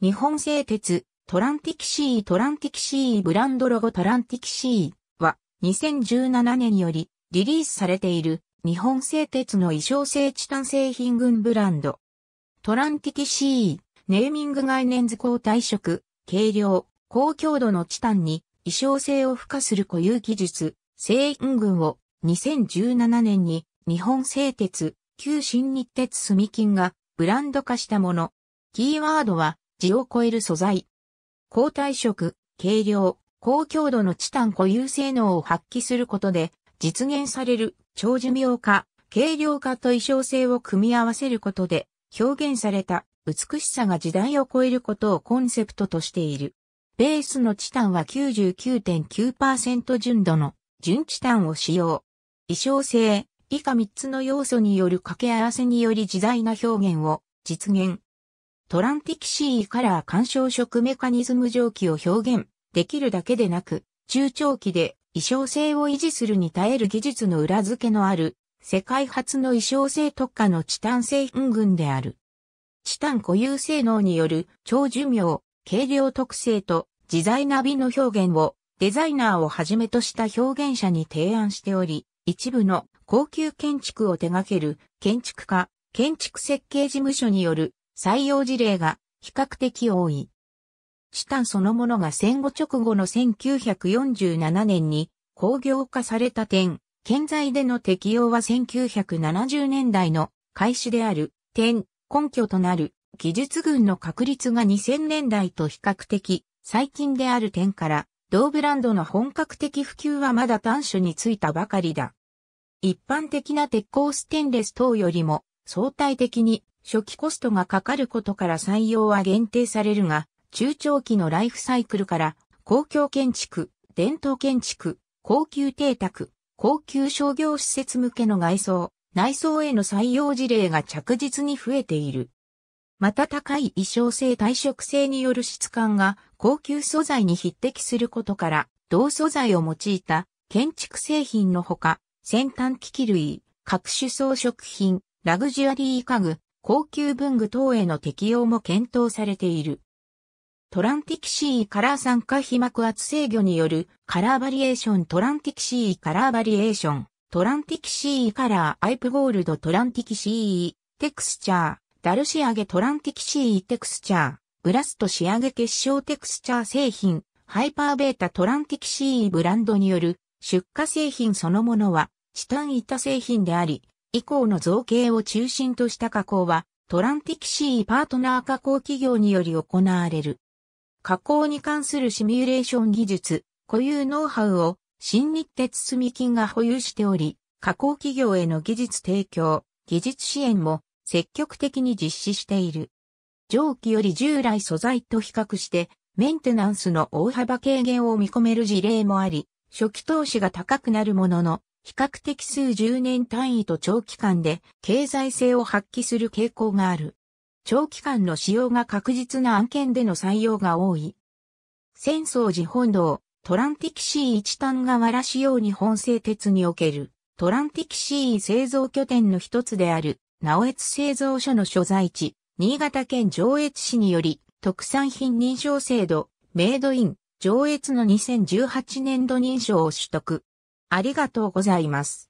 日本製鉄、トランティキシートランティキシーブランドロゴトランティキシーは2017年によりリリースされている日本製鉄の衣装製チタン製品群ブランド。トランティキシー、ネーミング概念図工体色、軽量、高強度のチタンに衣装性を付加する固有技術、製品群を2017年に日本製鉄、旧新日鉄住金がブランド化したもの。キーワードは地を超える素材。高体色、軽量、高強度のチタン固有性能を発揮することで、実現される長寿命化、軽量化と衣装性を組み合わせることで、表現された美しさが時代を超えることをコンセプトとしている。ベースのチタンは99.9%純度の純チタンを使用。衣装性、以下3つの要素による掛け合わせにより時代な表現を実現。トランティキシーカラー干渉色メカニズム蒸気を表現できるだけでなく、中長期で衣装性を維持するに耐える技術の裏付けのある、世界初の衣装性特化のチタン製品群である。チタン固有性能による超寿命、軽量特性と自在な美の表現をデザイナーをはじめとした表現者に提案しており、一部の高級建築を手掛ける建築家、建築設計事務所による採用事例が比較的多い。チタンそのものが戦後直後の1947年に工業化された点、建材での適用は1970年代の開始である点、根拠となる技術群の確立が2000年代と比較的最近である点から、同ブランドの本格的普及はまだ短所についたばかりだ。一般的な鉄鋼ステンレス等よりも相対的に初期コストがかかることから採用は限定されるが、中長期のライフサイクルから公共建築、伝統建築、高級邸宅、高級商業施設向けの外装、内装への採用事例が着実に増えている。また高い衣装性耐食性による質感が高級素材に匹敵することから、同素材を用いた建築製品のほか、先端機器類、各種装飾品、ラグジュアリー家具、高級文具等への適用も検討されている。トランティキシーカラー酸化皮膜圧制御によるカラーバリエーショントランティキシーカラーバリエーショントランティキシーカラーアイプゴールドトランティキシーテクスチャーダル仕上げトランティキシーテクスチャーブラスト仕上げ結晶テクスチャー製品ハイパーベータトランティキシーブランドによる出荷製品そのものはチタン板製品であり以降の造形を中心とした加工は、トランティキシーパートナー加工企業により行われる。加工に関するシミュレーション技術、固有ノウハウを新日鉄住金が保有しており、加工企業への技術提供、技術支援も積極的に実施している。蒸気より従来素材と比較してメンテナンスの大幅軽減を見込める事例もあり、初期投資が高くなるものの、比較的数十年単位と長期間で経済性を発揮する傾向がある。長期間の使用が確実な案件での採用が多い。浅草寺本堂、トランティキシー一単河原仕様に本製鉄における、トランティキシー製造拠点の一つである、直越製造所の所在地、新潟県上越市により、特産品認証制度、メイドイン、上越の2018年度認証を取得。ありがとうございます。